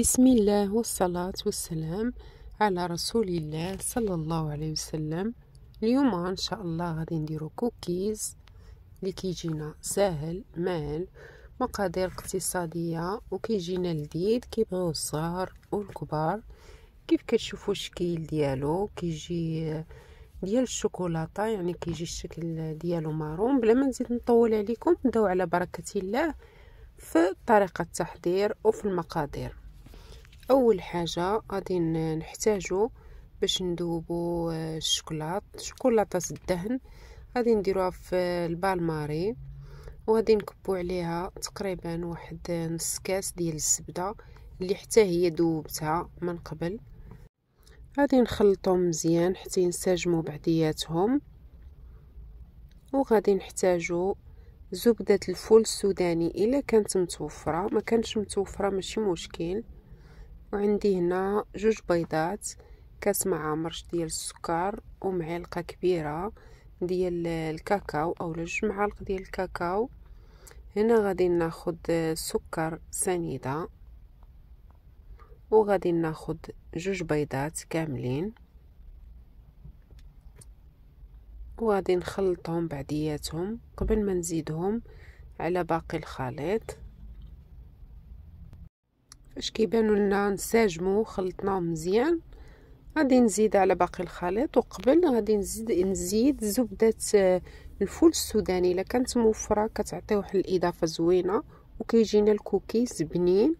بسم الله والصلاة والسلام على رسول الله صلى الله عليه وسلم اليوم ان شاء الله غادي نديرو كوكيز اللي كيجينا ساهل مال مقادير اقتصادية وكيجينا لذيذ كيبغيو الصغار والكبار كيف كتشوفوا الشكل ديالو كيجي ديال الشوكولاته يعني كيجي الشكل ديالو مارون بلا ما نزيد نطول عليكم نبداو على بركه الله في طريقه التحضير وفي المقادير اول حاجه غادي نحتاجو باش ندوبو آه، الشوكولات شوكولاته الدهن غادي نديروها في البالماري وغادي نكبو عليها تقريبا واحد نص كاس ديال الزبده اللي حتى هي دوبتها من قبل غادي نخلطهم مزيان حتى ينسجموا بعضياتهم وغادي نحتاجو زبدة الفول السوداني الا كانت متوفرة ما كانش متوفرة ماشي مشكل وعندي هنا جوج بيضات كاس معامرش ديال السكر ومعلقة كبيرة ديال الكاكاو او جوج معالق ديال الكاكاو هنا غادي ناخد سكر سنيدة وغادي ناخد جوج بيضات كاملين وغادي نخلطهم بعدياتهم قبل ما نزيدهم على باقي الخليط فاش كيبانوا لنا نساجمو خلطناهم مزيان غادي نزيد على باقي الخليط وقبل غادي نزيد نزيد زبده الفول السوداني الا كانت موفره كتعطي واحد الاضافه زوينه وكيجينا الكوكيز بنين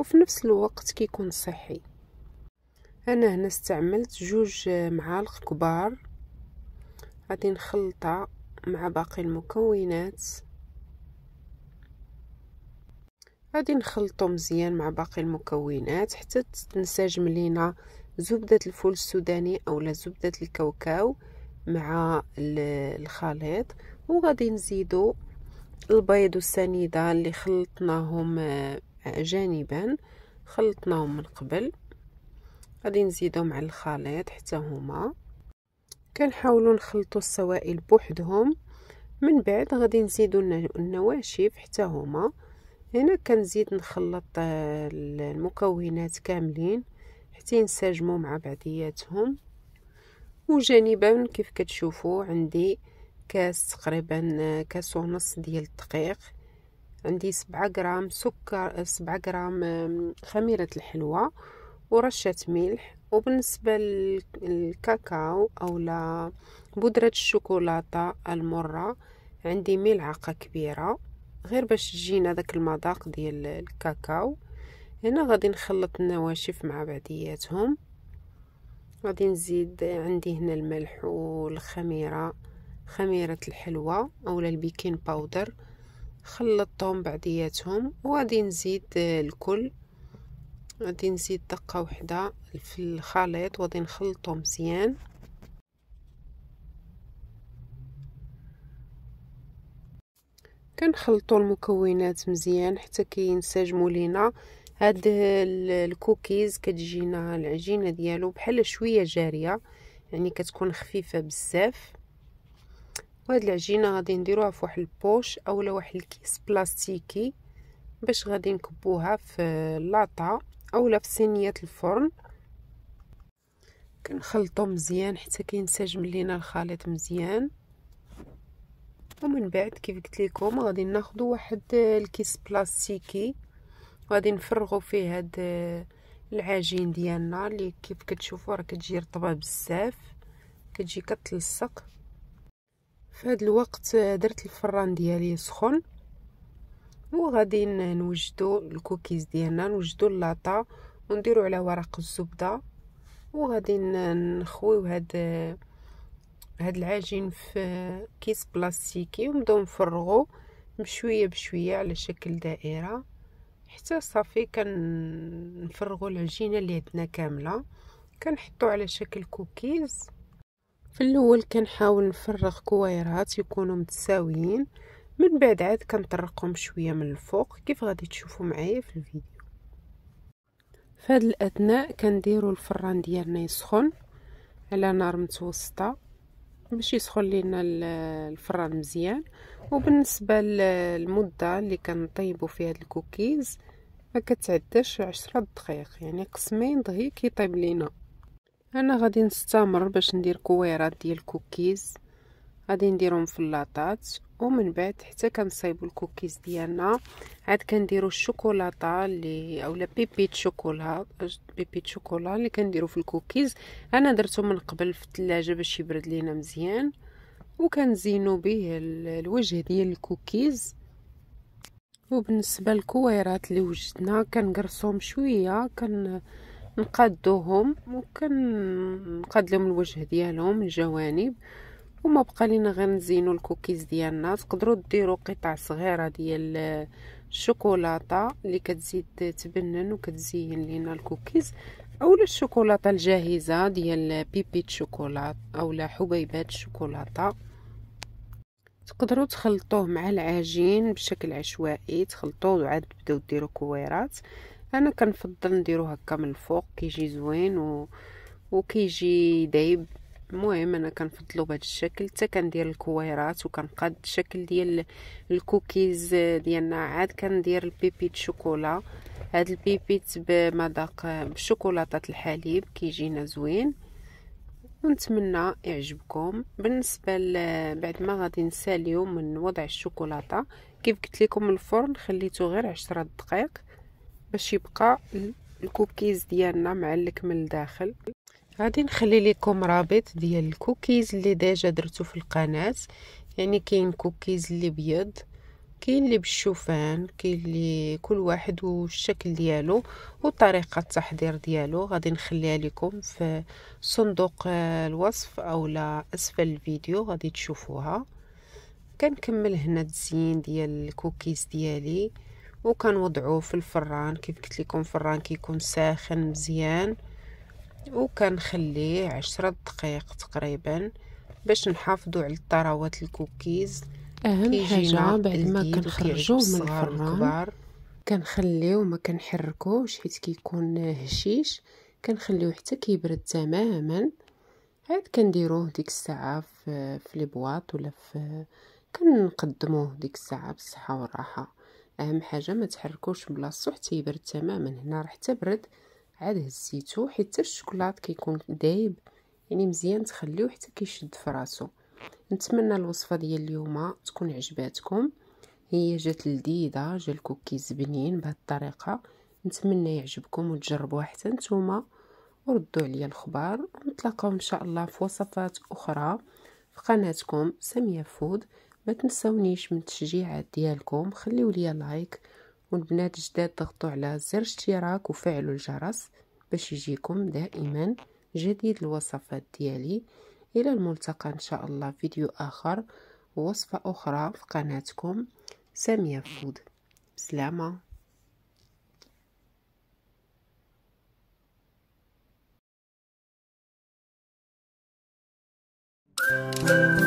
وفي نفس الوقت كيكون صحي انا هنا استعملت جوج معالق كبار غادي نخلطها مع باقي المكونات غادي نخلطو مزيان مع باقي المكونات حتى تنسجم لينا زبدة الفول السوداني اولا زبدة الكاوكاو مع الخليط وغادي نزيدو البيض والسنيدة اللي خلطناهم جانبا خلطناهم من قبل غادي نزيدهم على الخليط حتى هما كنحاولوا نخلطوا السوائل بوحدهم من بعد غادي نزيدوا النواشف حتى هما هنا كنزيد نخلط آه، المكونات كاملين حتى ينسجموا مع بعضياتهم وجانبا كيف كتشوفوا عندي كاس تقريبا آه، كاس ونص ديال الدقيق عندي سبعة غرام سكر سبعة غرام خميرة الحلوى ورشة ملح وبالنسبة للكاكاو أو لبودرة الشوكولاتة المرة عندي ملعقة كبيرة غير باش تجينا داك المذاق ديال الكاكاو هنا غادي نخلط النواشف مع بعضياتهم غادي نزيد عندي هنا الملح والخميرة خميرة الحلوى أو البيكين باودر خلطتهم بعدياتهم وغادي نزيد الكل غادي نزيد دقه وحده في الخليط وغادي نخلطو مزيان كنخلطوا المكونات مزيان حتى كينسجموا لينا هاد الكوكيز كتجينا العجينه ديالو بحال شويه جاريه يعني كتكون خفيفه بزاف وهاد العجينه غادي نديروها في واحد البوش اولا واحد الكيس بلاستيكي باش غادي نكبوها في اللاطه اولا في صينيه الفرن كنخلطو مزيان حتى كينسجم لينا الخليط مزيان ومن بعد كيف قلت لكم غادي ناخذ واحد الكيس بلاستيكي وغادي نفرغوا فيه هاد العجين ديالنا اللي كيف كتشوفوا راه كتجي رطبه بزاف كتجي كتلصق في هذا الوقت درت الفران ديالي سخون وغادي نوجدو الكوكيز ديالنا نوجدو اللاطا ونديرو على ورق الزبده وغادي نخويو هاد هاد العجين في كيس بلاستيكي ونبداو نفرغو بشويه بشويه على شكل دائره حتى صافي كنفرغوا العجينه اللي عندنا كامله كنحطو على شكل كوكيز في الاول كنحاول نفرغ كويرات يكونوا متساويين من بعد عاد كنطرقهم شويه من الفوق كيف غادي تشوفوا معايا في الفيديو في هذا الاثناء كنديروا الفران ديالنا يسخن على نار متوسطه باش يسخن لينا الفران مزيان وبالنسبه للمده اللي كنطيبوا فيها هاد الكوكيز ما كتعداش 10 دقائق يعني قسمين دقيق كيطيب لينا انا غادي نستمر باش ندير كويرات ديال الكوكيز غادي نديرهم في اللاطات ومن بعد حتى كنصايبوا الكوكيز ديالنا عاد كنديروا الشوكولاطه اللي اولا بيبيت شوكولا بيبيت شوكولا اللي كنديروا في الكوكيز انا درته من قبل في الثلاجه باش يبرد لينا مزيان وكنزينوا به الوجه ديال الكوكيز وبالنسبه للكويرات اللي وجدنا كنقرصهم شويه كن نقادوهم وكنقاد لهم الوجه ديالهم الجوانب وما بقى لينا غير نزينو الكوكيز ديالنا تقدروا ديروا قطع صغيره ديال الشوكولاته اللي كتزيد تبنن وكتزين لينا الكوكيز اولا الشوكولاته الجاهزه ديال بيبيت شوكولات اولا حبيبات شوكولاته تقدروا تخلطوه مع العجين بشكل عشوائي تخلطوه وعاد تبداو ديروا كويرات انا كنفضل نديرو هكا من الفوق كيجي زوين و... وكيجي دايب المهم انا كنفضلو بهذا الشكل حتى كندير الكويرات وكنقاد الشكل ديال الكوكيز ديالنا عاد كندير البيبيت شوكولا هاد البيبيت بمذاق بشوكولاته الحليب كيجينا زوين ونتمنى يعجبكم بالنسبه بعد ما غادي نساليو من وضع الشوكولاته كيف قلت لكم الفرن خليته غير عشرة دقائق باش يبقى الكوكيز ديالنا معلك من الداخل غادي نخلي لكم رابط ديال الكوكيز اللي ديجا درتو في القناه يعني كاين كوكيز اللي بيض كاين اللي بالشوفان كاين اللي كل واحد والشكل ديالو وطريقه التحضير ديالو غادي نخليها لكم في صندوق الوصف اولا اسفل الفيديو غادي تشوفوها كنكمل هنا التزيين ديال الكوكيز ديالي وكنوضعوه في الفران كيف قلت لكم الفران كيكون ساخن مزيان وكنخليه عشرة دقائق تقريبا باش نحافظوا على الطراوات الكوكيز اهم حاجه بعد ما كنخرجوه من الفران كنخليوه ما كنحركوش حيت كيكون هشيش كنخليوه حتى كيبرد تماما عاد كنديروه ديك الساعه في لي بواط ولا في كنقدموه ديك الساعه بالصحه والراحه اهم حاجه ما تحركوش من بلاصتو حتى يبرد تماما هنا راه حتى برد عاد هزيتو حيت الشوكولات كيكون دايب يعني مزيان تخليوه حتى كيشد فراسو نتمنى الوصفه ديال اليوم تكون عجباتكم هي جات لذيذه جا الكوكي زبنين بهذه الطريقه نتمنى يعجبكم وتجربوها حتى نتوما وردوا عليا الخبر ونتلاقاو ان شاء الله في وصفات اخرى في قناتكم سميه فود ما تنسونيش من التشجيعات ديالكم خليو ليا لايك والبنات جداد ضغطوا على زر اشتراك وفعلوا الجرس باش يجيكم دائما جديد الوصفات ديالي الى الملتقى ان شاء الله فيديو اخر ووصفه اخرى في قناتكم ساميه فود بسلامه thank you